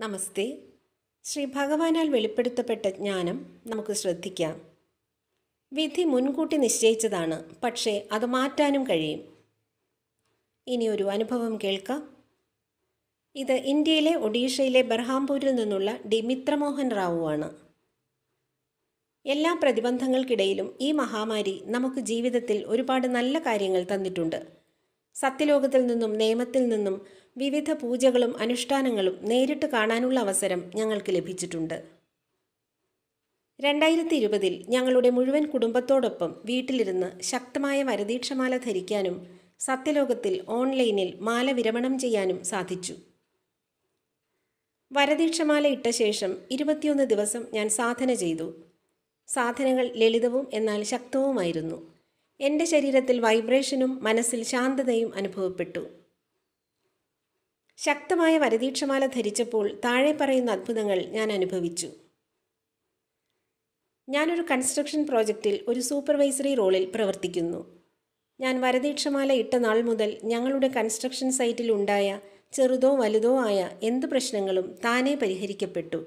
നമസ്തേ ശ്രീ ഭഗവാനാൽ വെളിപ്പെടുത്തപ്പെട്ട ജ്ഞാനം നമുക്ക് ശ്രദ്ധിക്കാം വിധി മുൻകൂട്ടി നിശ്ചയിച്ചതാണ് പക്ഷേ അത് മാറ്റാനും കഴിയും ഇനി ഒരു അനുഭവം കേൾക്കാം ഇത് ഇന്ത്യയിലെ ഒഡീഷയിലെ ബർഹാംപൂരിൽ നിന്നുള്ള മിത്രമോഹൻ റാവു ആണ് എല്ലാ പ്രതിബന്ധങ്ങൾക്കിടയിലും ഈ മഹാമാരി നമുക്ക് ജീവിതത്തിൽ ഒരുപാട് നല്ല കാര്യങ്ങൾ തന്നിട്ടുണ്ട് സത്യലോകത്തിൽ നിന്നും നിയമത്തിൽ നിന്നും വിവിധ പൂജകളും അനുഷ്ഠാനങ്ങളും നേരിട്ട് കാണാനുള്ള അവസരം ഞങ്ങൾക്ക് ലഭിച്ചിട്ടുണ്ട് രണ്ടായിരത്തി ഇരുപതിൽ ഞങ്ങളുടെ മുഴുവൻ കുടുംബത്തോടൊപ്പം വീട്ടിലിരുന്ന് ശക്തമായ വരദീക്ഷമാല ധരിക്കാനും സത്യലോകത്തിൽ ഓൺലൈനിൽ മാല വിരമണം ചെയ്യാനും സാധിച്ചു വരദീക്ഷമാല ഇട്ട ശേഷം ഇരുപത്തിയൊന്ന് ദിവസം ഞാൻ സാധന ചെയ്തു സാധനകൾ ലളിതവും എന്നാൽ ശക്തവുമായിരുന്നു എൻ്റെ ശരീരത്തിൽ വൈബ്രേഷനും മനസ്സിൽ ശാന്തതയും അനുഭവപ്പെട്ടു ശക്തമായ വരദീക്ഷമാല ധരിച്ചപ്പോൾ താഴെ പറയുന്ന അത്ഭുതങ്ങൾ ഞാൻ അനുഭവിച്ചു ഞാനൊരു കൺസ്ട്രക്ഷൻ പ്രോജക്റ്റിൽ ഒരു സൂപ്പർവൈസറി റോളിൽ പ്രവർത്തിക്കുന്നു ഞാൻ വരദീക്ഷമാല ഇട്ട നാൾ മുതൽ ഞങ്ങളുടെ കൺസ്ട്രക്ഷൻ സൈറ്റിൽ ഉണ്ടായ ചെറുതോ വലുതോ ആയ എന്ത് പ്രശ്നങ്ങളും താനേ പരിഹരിക്കപ്പെട്ടു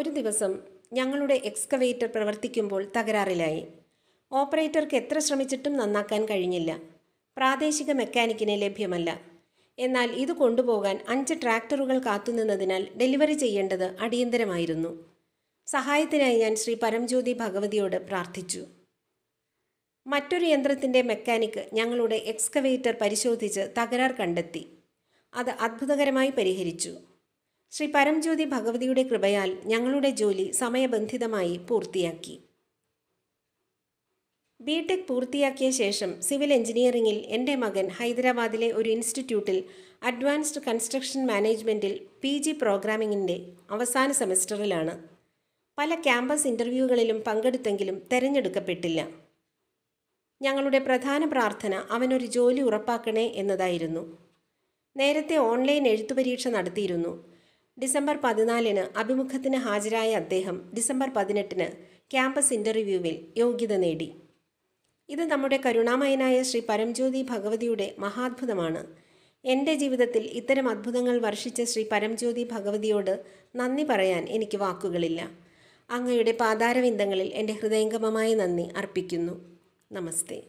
ഒരു ദിവസം ഞങ്ങളുടെ എക്സ്കവേറ്റർ പ്രവർത്തിക്കുമ്പോൾ തകരാറിലായി ഓപ്പറേറ്റർക്ക് എത്ര ശ്രമിച്ചിട്ടും നന്നാക്കാൻ കഴിഞ്ഞില്ല പ്രാദേശിക മെക്കാനിക്കിനെ ലഭ്യമല്ല എന്നാൽ ഇത് കൊണ്ടുപോകാൻ അഞ്ച് ട്രാക്ടറുകൾ കാത്തുനിന്നതിനാൽ ഡെലിവറി ചെയ്യേണ്ടത് അടിയന്തരമായിരുന്നു സഹായത്തിനായി ഞാൻ ശ്രീ പരംജ്യോതി ഭഗവതിയോട് പ്രാർത്ഥിച്ചു മറ്റൊരു യന്ത്രത്തിൻ്റെ മെക്കാനിക് ഞങ്ങളുടെ എക്സ്കവേറ്റർ പരിശോധിച്ച് തകരാർ കണ്ടെത്തി അത് അത്ഭുതകരമായി പരിഹരിച്ചു ശ്രീ പരംജ്യോതി ഭഗവതിയുടെ കൃപയാൽ ഞങ്ങളുടെ ജോലി സമയബന്ധിതമായി പൂർത്തിയാക്കി ബി ടെക് പൂർത്തിയാക്കിയ ശേഷം സിവിൽ എഞ്ചിനീയറിംഗിൽ എൻ്റെ മകൻ ഹൈദരാബാദിലെ ഒരു ഇൻസ്റ്റിറ്റ്യൂട്ടിൽ അഡ്വാൻസ്ഡ് കൺസ്ട്രക്ഷൻ മാനേജ്മെൻറ്റിൽ പി ജി പ്രോഗ്രാമിംഗിൻ്റെ അവസാന സെമസ്റ്ററിലാണ് പല ക്യാമ്പസ് ഇൻ്റർവ്യൂകളിലും പങ്കെടുത്തെങ്കിലും തെരഞ്ഞെടുക്കപ്പെട്ടില്ല ഞങ്ങളുടെ പ്രധാന പ്രാർത്ഥന അവനൊരു ജോലി ഉറപ്പാക്കണേ എന്നതായിരുന്നു നേരത്തെ ഓൺലൈൻ എഴുത്തുപരീക്ഷ നടത്തിയിരുന്നു ഡിസംബർ പതിനാലിന് അഭിമുഖത്തിന് ഹാജരായ അദ്ദേഹം ഡിസംബർ പതിനെട്ടിന് ക്യാമ്പസ് ഇൻ്റർവ്യൂവിൽ യോഗ്യത നേടി ഇത് നമ്മുടെ കരുണാമയനായ ശ്രീ പരംജ്യോതി ഭഗവതിയുടെ മഹാത്ഭുതമാണ് എൻ്റെ ജീവിതത്തിൽ ഇത്തരം അത്ഭുതങ്ങൾ വർഷിച്ച ശ്രീ പരംജ്യോതി ഭഗവതിയോട് നന്ദി പറയാൻ എനിക്ക് വാക്കുകളില്ല അങ്ങയുടെ പാതാരവിന്ദങ്ങളിൽ എൻ്റെ ഹൃദയംഗമമായ നന്ദി അർപ്പിക്കുന്നു നമസ്തേ